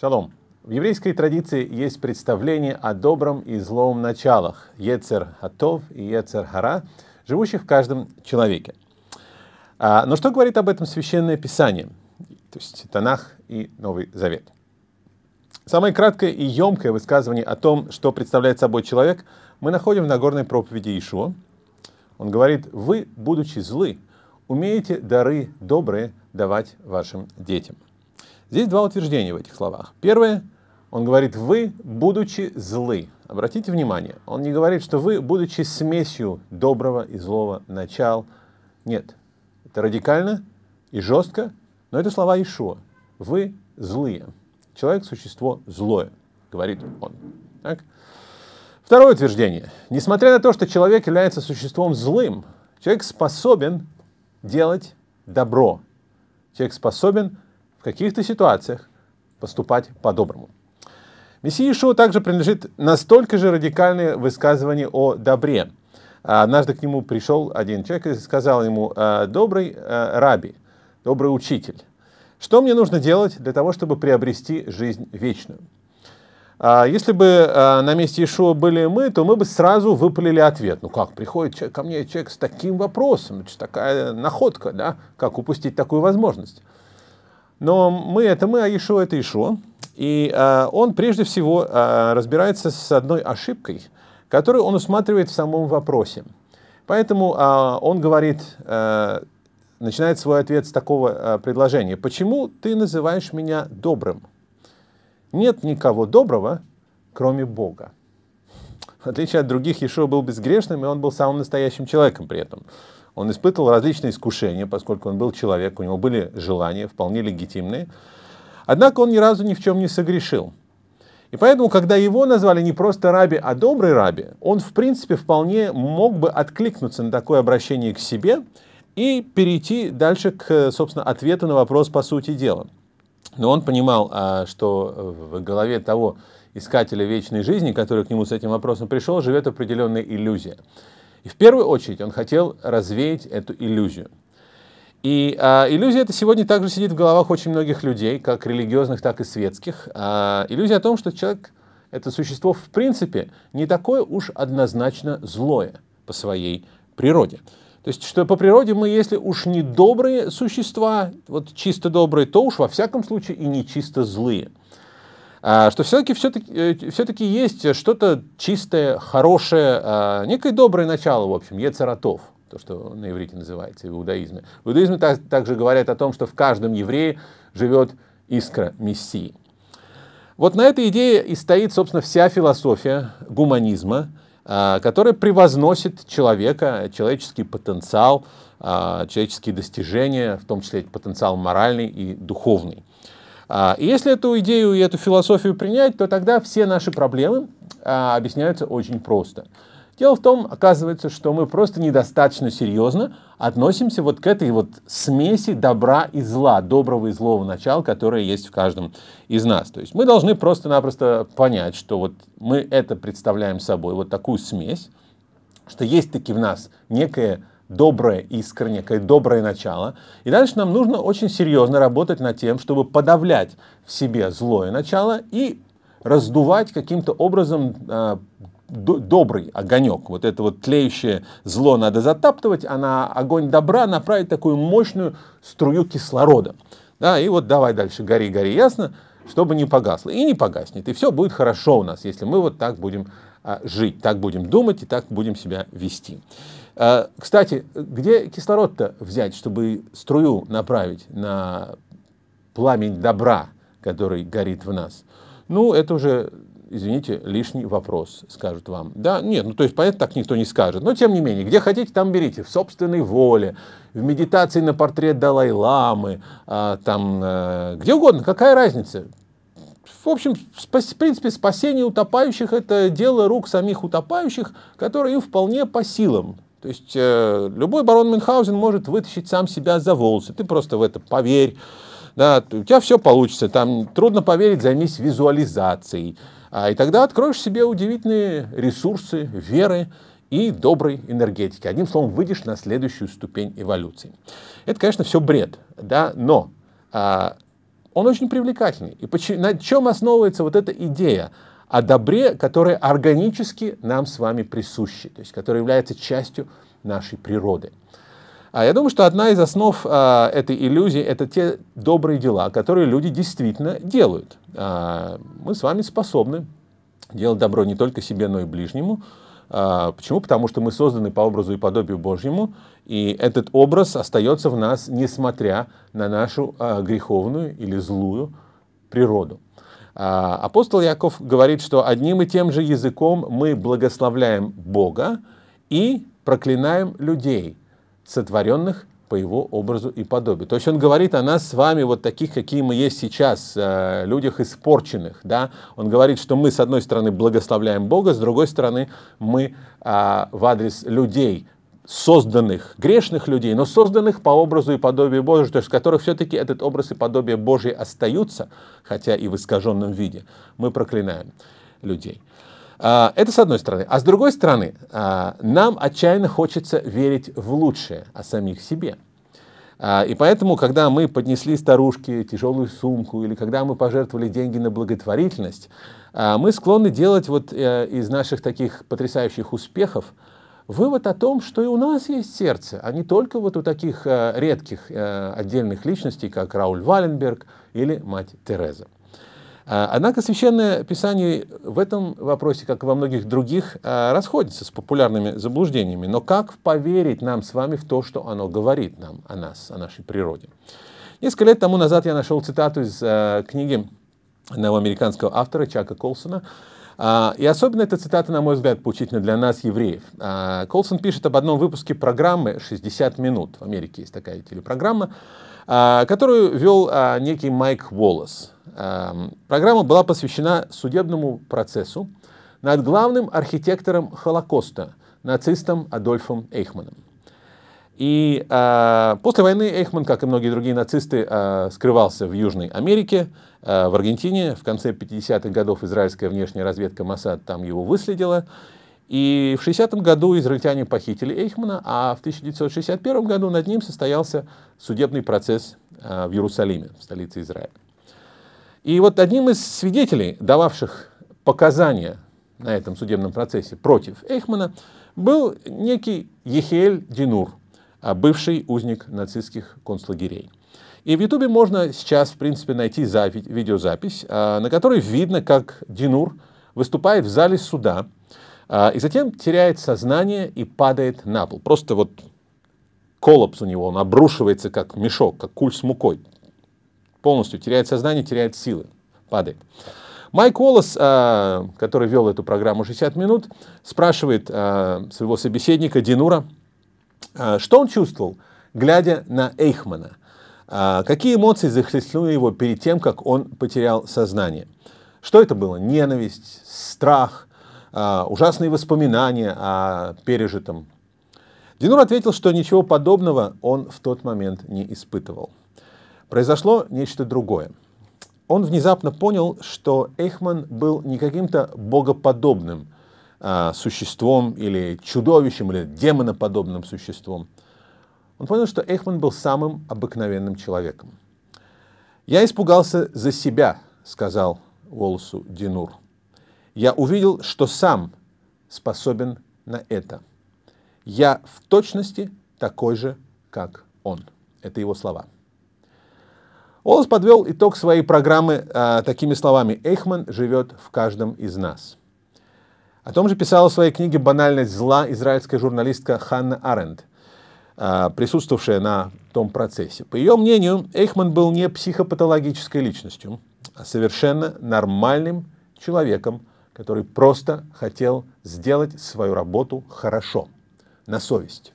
Шалом. В еврейской традиции есть представление о добром и злом началах – Ецер Хатов и Ецер Хара, живущих в каждом человеке. А, но что говорит об этом Священное Писание, то есть Танах и Новый Завет? Самое краткое и емкое высказывание о том, что представляет собой человек, мы находим в Нагорной проповеди Ишуа. Он говорит, «Вы, будучи злы, умеете дары добрые давать вашим детям». Здесь два утверждения в этих словах. Первое, он говорит «вы, будучи злы». Обратите внимание, он не говорит, что вы, будучи смесью доброго и злого начал. Нет, это радикально и жестко, но это слова Ишуа. Вы злые. Человек – существо злое, говорит он. Так? Второе утверждение. Несмотря на то, что человек является существом злым, человек способен делать добро. Человек способен в каких-то ситуациях поступать по-доброму. Мессии Ишуа также принадлежит настолько же радикальное высказывание о добре. А, однажды к нему пришел один человек и сказал ему, «А, добрый а, раби, добрый учитель, что мне нужно делать для того, чтобы приобрести жизнь вечную? Если бы на месте Ишуа были мы, то мы бы сразу выпалили ответ. Ну как, приходит человек, ко мне человек с таким вопросом, такая находка, да? Как упустить такую возможность? Но мы — это мы, а Ишо — это Ишо. И э, он прежде всего э, разбирается с одной ошибкой, которую он усматривает в самом вопросе. Поэтому э, он говорит, э, начинает свой ответ с такого э, предложения. «Почему ты называешь меня добрым? Нет никого доброго, кроме Бога». В отличие от других, Ешо был безгрешным, и он был самым настоящим человеком при этом. Он испытывал различные искушения, поскольку он был человек, у него были желания вполне легитимные. Однако он ни разу ни в чем не согрешил. И поэтому, когда его назвали не просто раби, а добрый раби, он, в принципе, вполне мог бы откликнуться на такое обращение к себе и перейти дальше к, собственно, ответу на вопрос по сути дела. Но он понимал, а, что в голове того искателя вечной жизни, который к нему с этим вопросом пришел, живет определенная иллюзия. И в первую очередь он хотел развеять эту иллюзию. И а, иллюзия это сегодня также сидит в головах очень многих людей, как религиозных, так и светских. А, иллюзия о том, что человек, это существо, в принципе, не такое уж однозначно злое по своей природе. То есть, что по природе мы, если уж не добрые существа, вот чисто добрые, то уж во всяком случае и не чисто злые. А, что все-таки все-таки, э, все есть что-то чистое, хорошее, а, некое доброе начало, в общем, ецератов то, что на иврите называется, в иудаизме. В иудаизме так, также говорят о том, что в каждом еврее живет искра Мессии. Вот на этой идее и стоит, собственно, вся философия гуманизма, а, которая превозносит человека, человеческий потенциал, человеческие достижения, в том числе потенциал моральный и духовный. А, и если эту идею и эту философию принять, то тогда все наши проблемы а, объясняются очень просто. Дело в том, оказывается, что мы просто недостаточно серьезно относимся вот к этой вот смеси добра и зла, доброго и злого начала, которое есть в каждом из нас. То есть мы должны просто-напросто понять, что вот мы это представляем собой, вот такую смесь, что есть таки в нас некое доброе искра, какое доброе начало. И дальше нам нужно очень серьезно работать над тем, чтобы подавлять в себе злое начало и раздувать каким-то образом э, добрый огонек. Вот это вот тлеющее зло надо затаптывать, а на огонь добра направить такую мощную струю кислорода. Да, и вот давай дальше, гори, гори, ясно, чтобы не погасло. И не погаснет, и все будет хорошо у нас, если мы вот так будем а, жить, так будем думать и так будем себя вести. А, кстати, где кислород-то взять, чтобы струю направить на пламень добра, который горит в нас? Ну, это уже, извините, лишний вопрос, скажут вам. Да, нет, ну то есть, понятно, так никто не скажет. Но, тем не менее, где хотите, там берите. В собственной воле, в медитации на портрет Далай-Ламы, а, там, э, где угодно, какая разница? в общем, в принципе, спасение утопающих – это дело рук самих утопающих, которые им вполне по силам. То есть э, любой барон Мюнхгаузен может вытащить сам себя за волосы. Ты просто в это поверь. Да, у тебя все получится. Там трудно поверить, займись визуализацией. А, и тогда откроешь себе удивительные ресурсы веры и доброй энергетики. Одним словом, выйдешь на следующую ступень эволюции. Это, конечно, все бред, да, но а, он очень привлекательный. И почему, на чем основывается вот эта идея? о добре, которое органически нам с вами присуще, то есть которое является частью нашей природы. А я думаю, что одна из основ а, этой иллюзии – это те добрые дела, которые люди действительно делают. А, мы с вами способны делать добро не только себе, но и ближнему. А, почему? Потому что мы созданы по образу и подобию Божьему, и этот образ остается в нас, несмотря на нашу а, греховную или злую природу. А, апостол Яков говорит, что одним и тем же языком мы благословляем Бога и проклинаем людей, сотворенных по его образу и подобию. То есть он говорит о нас с вами, вот таких, какие мы есть сейчас, э, людях испорченных. Да? Он говорит, что мы, с одной стороны, благословляем Бога, с другой стороны, мы э, в адрес людей созданных, грешных людей, но созданных по образу и подобию Божию, то есть в которых все-таки этот образ и подобие Божие остаются, хотя и в искаженном виде, мы проклинаем людей. А, это с одной стороны. А с другой стороны, а, нам отчаянно хочется верить в лучшее о самих себе. А, и поэтому, когда мы поднесли старушке тяжелую сумку или когда мы пожертвовали деньги на благотворительность, мы склонны делать вот э, из наших таких потрясающих успехов – Вывод о том, что и у нас есть сердце, а не только вот у таких э, редких э, отдельных личностей, как Рауль Валенберг или мать Тереза. Э, однако Священное Писание в этом вопросе, как и во многих других, расходится с популярными заблуждениями. Но как поверить нам с вами в то, что оно говорит нам о нас, о нашей природе? Несколько лет тому назад я нашел цитату из книги одного американского автора Чака Колсона, а, и особенно эта цитата, на мой взгляд, поучительна для нас, евреев. А, Колсон пишет об одном выпуске программы «60 минут». В Америке есть такая телепрограмма, а, которую вел некий Майк Уоллес. Программа была посвящена судебному процессу над главным архитектором Холокоста, нацистом Адольфом Эйхманом. И э, после войны Эйхман, как и многие другие нацисты, э, скрывался в Южной Америке, э, в Аргентине. В конце 50-х годов израильская внешняя разведка Масад там его выследила. И в 60-м году израильтяне похитили Эйхмана, а в 1961 году над ним состоялся судебный процесс э, в Иерусалиме, в столице Израиля. И вот одним из свидетелей, дававших показания на этом судебном процессе против Эйхмана, был некий Ехель Динур. А бывший узник нацистских концлагерей. И в Ютубе можно сейчас, в принципе, найти видеозапись, а, на которой видно, как Динур выступает в зале суда, а, и затем теряет сознание и падает на пол. Просто вот коллапс у него, он обрушивается как мешок, как куль с мукой. Полностью теряет сознание, теряет силы, падает. Майк Уоллес, который вел эту программу 60 минут, спрашивает своего собеседника Динура, а, что он чувствовал, глядя на Эйхмана? А, какие эмоции захлестнули его перед тем, как он потерял сознание? Что это было? Ненависть, страх, а, ужасные воспоминания о пережитом. Динур ответил, что ничего подобного он в тот момент не испытывал. Произошло нечто другое. Он внезапно понял, что Эйхман был не каким-то богоподобным – а, существом или чудовищем, или демоноподобным существом. Он понял, что Эйхман был самым обыкновенным человеком. «Я испугался за себя», — сказал Волосу Динур. «Я увидел, что сам способен на это. Я в точности такой же, как он». Это его слова. Олс подвел итог своей программы э, такими словами «Эйхман живет в каждом из нас». О том же писала в своей книге «Банальность зла» израильская журналистка Ханна Аренд, э, присутствовавшая на том процессе. По ее мнению, Эйхман был не психопатологической личностью, а совершенно нормальным человеком, который просто хотел сделать свою работу хорошо, на совесть.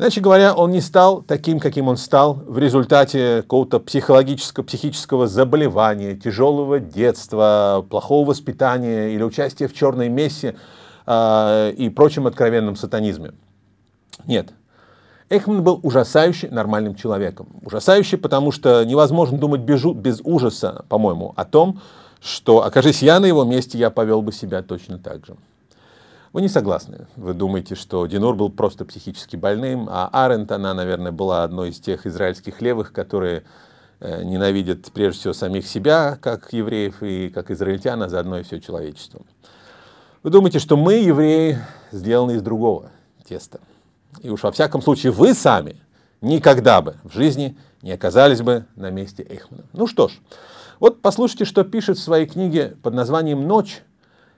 Иначе говоря, он не стал таким, каким он стал в результате какого-то психологического, психического заболевания, тяжелого детства, плохого воспитания или участия в черной мессе э, и прочем откровенном сатанизме. Нет. Эхман был ужасающе нормальным человеком. Ужасающе, потому что невозможно думать без, без ужаса, по-моему, о том, что, окажись я на его месте, я повел бы себя точно так же. Вы не согласны. Вы думаете, что Динор был просто психически больным, а Арент, она, наверное, была одной из тех израильских левых, которые э, ненавидят прежде всего самих себя, как евреев и как израильтян, а заодно и все человечество. Вы думаете, что мы, евреи, сделаны из другого теста. И уж во всяком случае вы сами никогда бы в жизни не оказались бы на месте Эйхмана. Ну что ж, вот послушайте, что пишет в своей книге под названием «Ночь»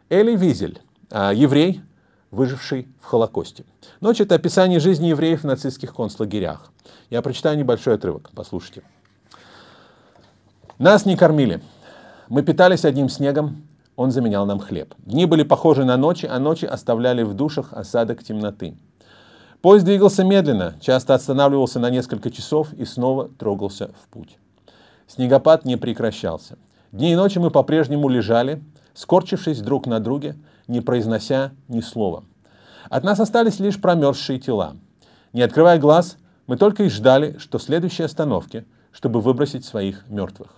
Эли Визель, а, еврей, выживший в Холокосте. Ночь – это описание жизни евреев в нацистских концлагерях. Я прочитаю небольшой отрывок, послушайте. «Нас не кормили. Мы питались одним снегом, он заменял нам хлеб. Дни были похожи на ночи, а ночи оставляли в душах осадок темноты. Поезд двигался медленно, часто останавливался на несколько часов и снова трогался в путь. Снегопад не прекращался. Дни и ночи мы по-прежнему лежали, скорчившись друг на друге, не произнося ни слова. От нас остались лишь промерзшие тела. Не открывая глаз, мы только и ждали, что в следующей остановке, чтобы выбросить своих мертвых.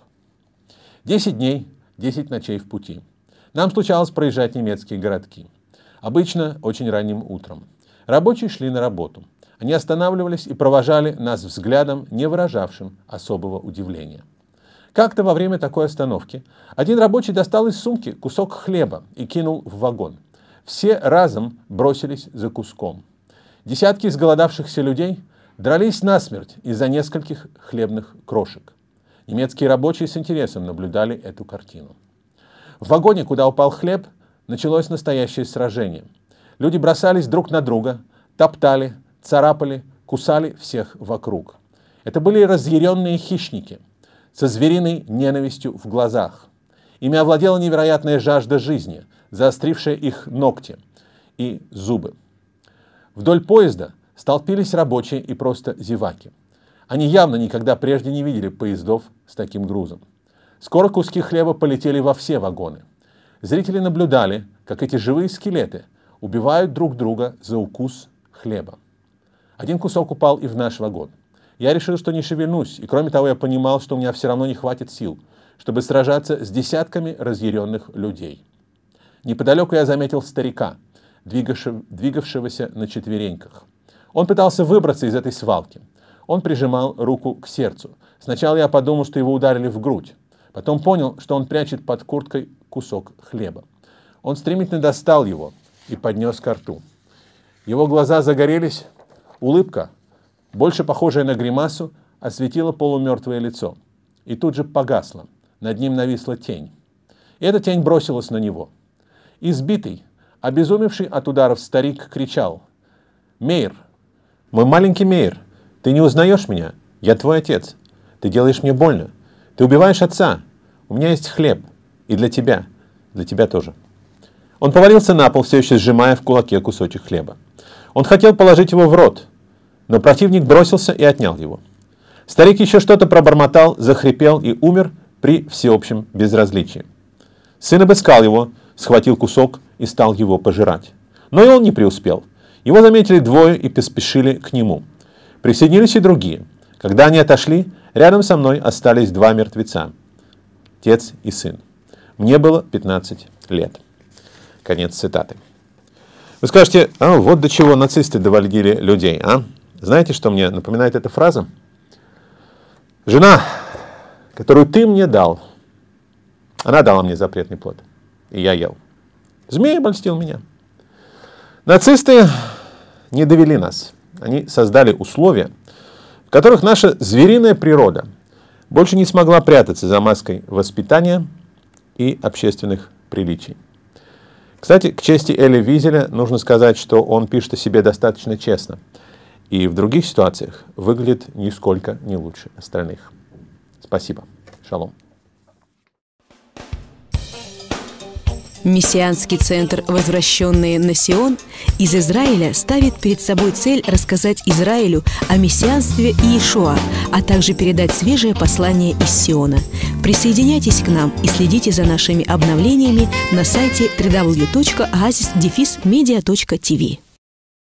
Десять дней, десять ночей в пути. Нам случалось проезжать немецкие городки. Обычно очень ранним утром. Рабочие шли на работу. Они останавливались и провожали нас взглядом, не выражавшим особого удивления. Как-то во время такой остановки один рабочий достал из сумки кусок хлеба и кинул в вагон. Все разом бросились за куском. Десятки изголодавшихся людей дрались насмерть из-за нескольких хлебных крошек. Немецкие рабочие с интересом наблюдали эту картину. В вагоне, куда упал хлеб, началось настоящее сражение. Люди бросались друг на друга, топтали, царапали, кусали всех вокруг. Это были разъяренные хищники – со звериной ненавистью в глазах. Ими овладела невероятная жажда жизни, заострившая их ногти и зубы. Вдоль поезда столпились рабочие и просто зеваки. Они явно никогда прежде не видели поездов с таким грузом. Скоро куски хлеба полетели во все вагоны. Зрители наблюдали, как эти живые скелеты убивают друг друга за укус хлеба. Один кусок упал и в наш вагон – я решил, что не шевельнусь, и кроме того я понимал, что у меня все равно не хватит сил, чтобы сражаться с десятками разъяренных людей. Неподалеку я заметил старика, двигавшегося на четвереньках. Он пытался выбраться из этой свалки. Он прижимал руку к сердцу. Сначала я подумал, что его ударили в грудь. Потом понял, что он прячет под курткой кусок хлеба. Он стремительно достал его и поднес ко рту. Его глаза загорелись, улыбка больше похожая на гримасу, осветила полумертвое лицо. И тут же погасло. Над ним нависла тень. И эта тень бросилась на него. Избитый, обезумевший от ударов старик кричал. «Мейр! Мой маленький Мейр! Ты не узнаешь меня? Я твой отец! Ты делаешь мне больно! Ты убиваешь отца! У меня есть хлеб! И для тебя! Для тебя тоже!» Он повалился на пол, все еще сжимая в кулаке кусочек хлеба. Он хотел положить его в рот – но противник бросился и отнял его. Старик еще что-то пробормотал, захрипел и умер при всеобщем безразличии. Сын обыскал его, схватил кусок и стал его пожирать. Но и он не преуспел. Его заметили двое и поспешили к нему. Присоединились и другие. Когда они отошли, рядом со мной остались два мертвеца. Отец и сын. Мне было 15 лет. Конец цитаты. Вы скажете, а вот до чего нацисты доводили людей, а? Знаете, что мне напоминает эта фраза? Жена, которую ты мне дал, она дала мне запретный плод, и я ел. Змей обольстил меня. Нацисты не довели нас. Они создали условия, в которых наша звериная природа больше не смогла прятаться за маской воспитания и общественных приличий. Кстати, к чести Эли Визеля нужно сказать, что он пишет о себе достаточно честно – и в других ситуациях выглядит нисколько не лучше остальных. Спасибо. Шалом. Мессианский центр «Возвращенные на Сион» из Израиля ставит перед собой цель рассказать Израилю о мессианстве и Иешуа, а также передать свежее послание из Сиона. Присоединяйтесь к нам и следите за нашими обновлениями на сайте www.oasis-media.tv.